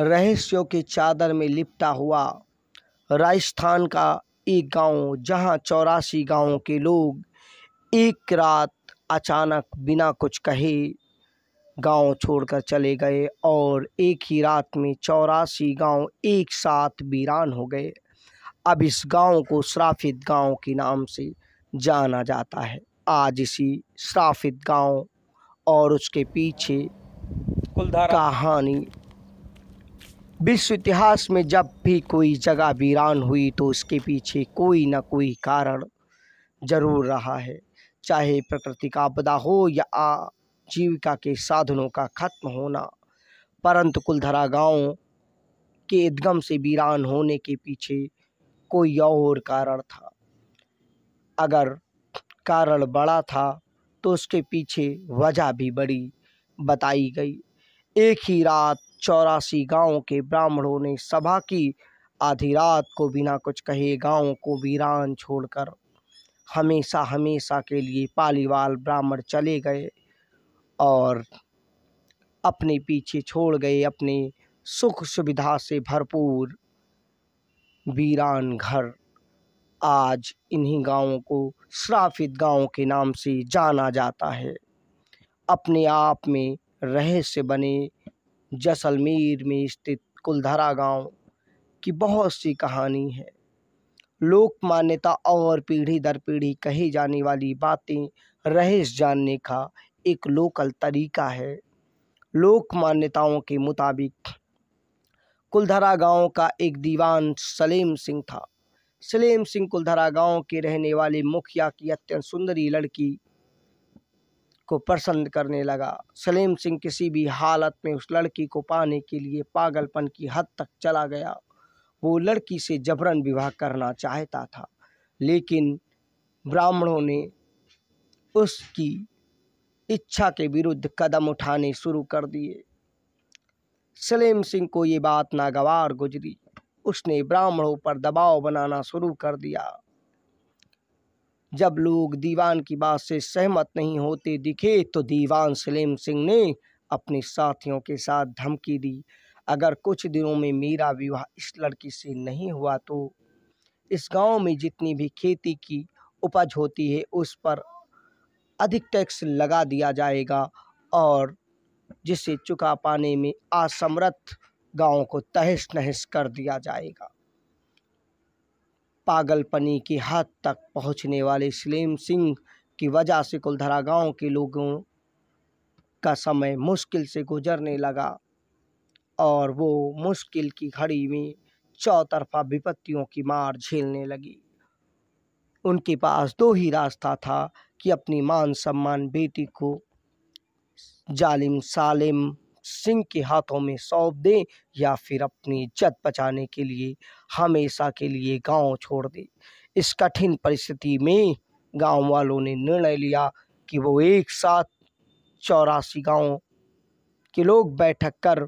रहस्यों की चादर में लिपटा हुआ राजस्थान का एक गांव जहां चौरासी गांवों के लोग एक रात अचानक बिना कुछ कहे गांव छोड़कर चले गए और एक ही रात में चौरासी गांव एक साथ वीरान हो गए अब इस गांव को श्राफित गांव के नाम से जाना जाता है आज इसी श्राफित गांव और उसके पीछे कहानी विश्व इतिहास में जब भी कोई जगह वीरान हुई तो उसके पीछे कोई ना कोई कारण ज़रूर रहा है चाहे प्रकृति का आपदा हो या आजीविका के साधनों का खत्म होना परंतु कुलधरा गांव के इदगम से वीरान होने के पीछे कोई और कारण था अगर कारण बड़ा था तो उसके पीछे वजह भी बड़ी बताई गई एक ही रात चौरासी गांवों के ब्राह्मणों ने सभा की आधी रात को बिना कुछ कहे गांवों को वीरान छोड़कर हमेशा हमेशा के लिए पालीवाल ब्राह्मण चले गए और अपने पीछे छोड़ गए अपने सुख सुविधा से भरपूर वीरान घर आज इन्हीं गांवों को श्राफित गांवों के नाम से जाना जाता है अपने आप में रहस्य बने जैसलमेर में स्थित कुलधरा गांव की बहुत सी कहानी है लोक मान्यता और पीढ़ी दर पीढ़ी कही जाने वाली बातें रहस्य जानने का एक लोकल तरीका है लोक मान्यताओं के मुताबिक कुलधरा गांव का एक दीवान सलेम सिंह था सलेम सिंह कुलधरा गांव के रहने वाले मुखिया की अत्यंत सुंदरी लड़की को पसंद करने लगा सलीम सिंह किसी भी हालत में उस लड़की को पाने के लिए पागलपन की हद तक चला गया वो लड़की से जबरन विवाह करना चाहता था लेकिन ब्राह्मणों ने उसकी इच्छा के विरुद्ध कदम उठाने शुरू कर दिए सलीम सिंह को ये बात नागवार गुजरी उसने ब्राह्मणों पर दबाव बनाना शुरू कर दिया जब लोग दीवान की बात से सहमत नहीं होते दिखे तो दीवान सलीम सिंह ने अपने साथियों के साथ धमकी दी अगर कुछ दिनों में मेरा विवाह इस लड़की से नहीं हुआ तो इस गांव में जितनी भी खेती की उपज होती है उस पर अधिक टैक्स लगा दिया जाएगा और जिसे चुका पाने में असमर्थ गाँव को तहस नहस कर दिया जाएगा पागलपनी की हद तक पहुंचने वाले सलीम सिंह की वजह से कुलधरा गांव के लोगों का समय मुश्किल से गुजरने लगा और वो मुश्किल की घड़ी में चौतरफा विपत्तियों की मार झेलने लगी उनके पास दो ही रास्ता था कि अपनी मान सम्मान बेटी को जालिम सालिम सिंह के हाथों में सौंप दें या फिर अपनी इज्जत बचाने के लिए हमेशा के लिए गांव छोड़ दें इस कठिन परिस्थिति में गांव वालों ने निर्णय लिया कि वो एक साथ चौरासी गांव के लोग बैठक कर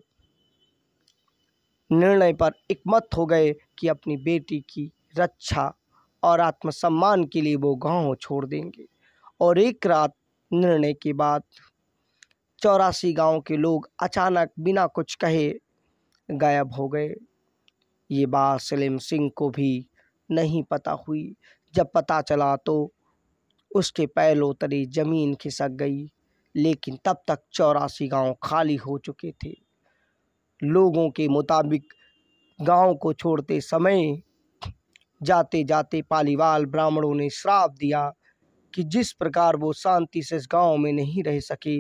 निर्णय पर एकमत हो गए कि अपनी बेटी की रक्षा और आत्मसम्मान के लिए वो गांव छोड़ देंगे और एक रात निर्णय के बाद चौरासी गांव के लोग अचानक बिना कुछ कहे गायब हो गए ये बात सलीम सिंह को भी नहीं पता हुई जब पता चला तो उसके तरे ज़मीन खिसक गई लेकिन तब तक चौरासी गांव खाली हो चुके थे लोगों के मुताबिक गांव को छोड़ते समय जाते जाते पालीवाल ब्राह्मणों ने श्राप दिया कि जिस प्रकार वो शांति से इस गांव में नहीं रह सके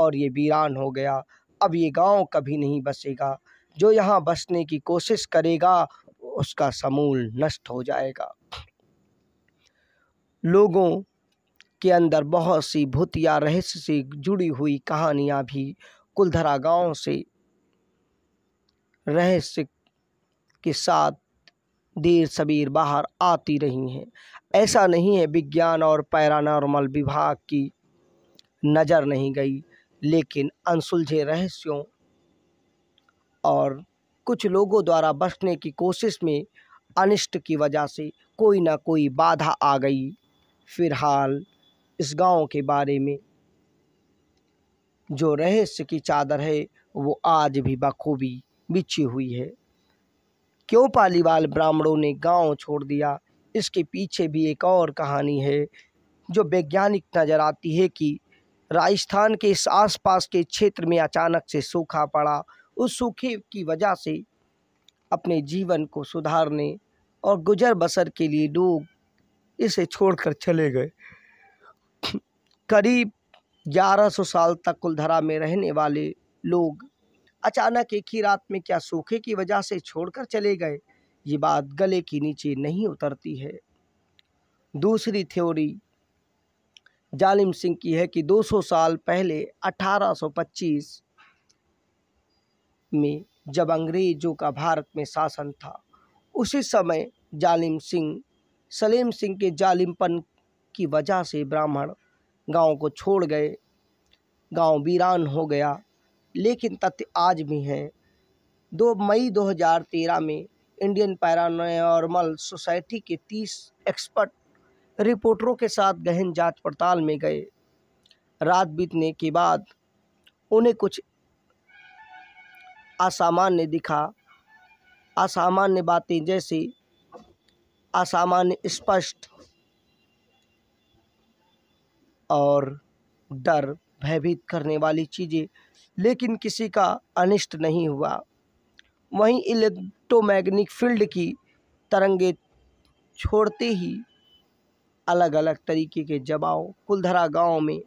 और ये वीरान हो गया अब ये गांव कभी नहीं बसेगा जो यहाँ बसने की कोशिश करेगा उसका समूल नष्ट हो जाएगा लोगों के अंदर बहुत सी भूतिया रहस्य से जुड़ी हुई कहानियाँ भी कुलधरा गांव से रहस्य के साथ देर सबीर बाहर आती रही हैं ऐसा नहीं है विज्ञान और पैरानॉर्मल विभाग की नज़र नहीं गई लेकिन अनसुलझे रहस्यों और कुछ लोगों द्वारा बसने की कोशिश में अनिष्ट की वजह से कोई ना कोई बाधा आ गई फिलहाल इस गांव के बारे में जो रहस्य की चादर है वो आज भी बखूबी बिछी हुई है क्यों पालीवाल ब्राह्मणों ने गांव छोड़ दिया इसके पीछे भी एक और कहानी है जो वैज्ञानिक नज़र आती है कि राजस्थान के इस आसपास के क्षेत्र में अचानक से सूखा पड़ा उस सूखे की वजह से अपने जीवन को सुधारने और गुजर बसर के लिए लोग इसे छोड़कर चले गए करीब 1100 साल तक कुलधरा में रहने वाले लोग अचानक एक ही रात में क्या सूखे की वजह से छोड़कर चले गए ये बात गले के नीचे नहीं उतरती है दूसरी थ्योरी जालिम सिंह की है कि 200 साल पहले 1825 में जब अंग्रेज़ों का भारत में शासन था उसी समय जालिम सिंह सलीम सिंह के जालिमपन की वजह से ब्राह्मण गांव को छोड़ गए गांव वीरान हो गया लेकिन तथ्य आज भी हैं दो मई 2013 में इंडियन पैरानॉर्मल सोसाइटी के तीस एक्सपर्ट रिपोर्टरों के साथ गहन जांच पड़ताल में गए रात बीतने के बाद उन्हें कुछ असामान्य दिखा असामान्य बातें जैसे असामान्य स्पष्ट और डर भयभीत करने वाली चीज़ें लेकिन किसी का अनिष्ट नहीं हुआ वहीं इलेक्ट्रोमैग्नेटिक फील्ड की तरंगे छोड़ते ही अलग अलग तरीके के जबाव कुलधरा गांव में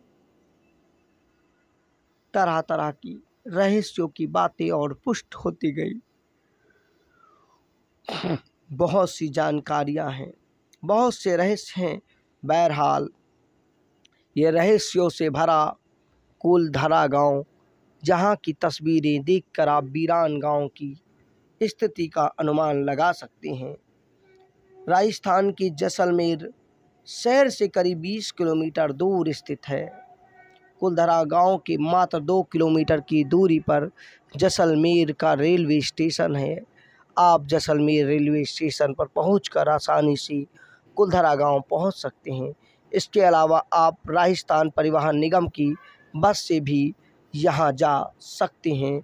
तरह तरह की रहस्यों की बातें और पुष्ट होती गई बहुत सी जानकारियां हैं बहुत से रहस्य हैं बहरहाल ये रहस्यों से भरा कुलधरा गांव जहां की तस्वीरें देखकर आप बीरान गांव की स्थिति का अनुमान लगा सकते हैं राजस्थान की जैसलमेर शहर से करीब 20 किलोमीटर दूर स्थित है कुलधरा गांव के मात्र दो किलोमीटर की दूरी पर जैसलमेर का रेलवे स्टेशन है आप जैसलमेर रेलवे स्टेशन पर पहुंचकर आसानी से कुलधरा गांव पहुंच सकते हैं इसके अलावा आप राजस्थान परिवहन निगम की बस से भी यहाँ जा सकते हैं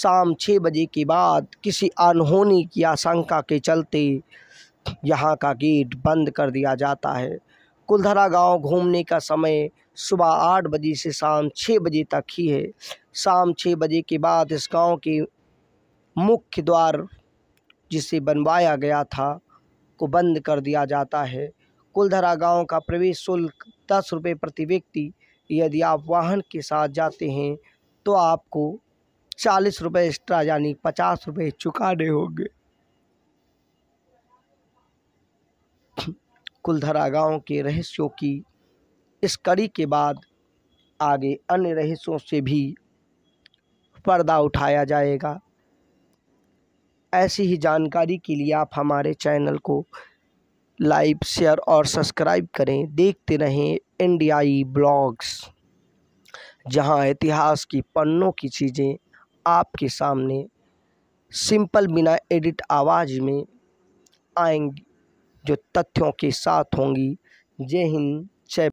शाम छः बजे के बाद किसी अनहोनी की आशंका के चलते यहाँ का गेट बंद कर दिया जाता है कुलधरा गांव घूमने का समय सुबह आठ बजे से शाम छः बजे तक ही है शाम छः बजे के बाद इस गांव के मुख्य द्वार जिसे बनवाया गया था को बंद कर दिया जाता है कुलधरा गांव का प्रवेश शुल्क दस रुपये प्रति व्यक्ति यदि आप वाहन के साथ जाते हैं तो आपको चालीस रुपये एक्स्ट्रा यानी पचास रुपये चुकाने होंगे कुलधरा गाँव के रहस्यों की इस कड़ी के बाद आगे अन्य रहस्यों से भी पर्दा उठाया जाएगा ऐसी ही जानकारी के लिए आप हमारे चैनल को लाइक शेयर और सब्सक्राइब करें देखते रहें इंडियाई ब्लॉग्स जहां इतिहास की पन्नों की चीज़ें आपके सामने सिंपल बिना एडिट आवाज़ में आएंगी जो तथ्यों के साथ होंगी जय हिंद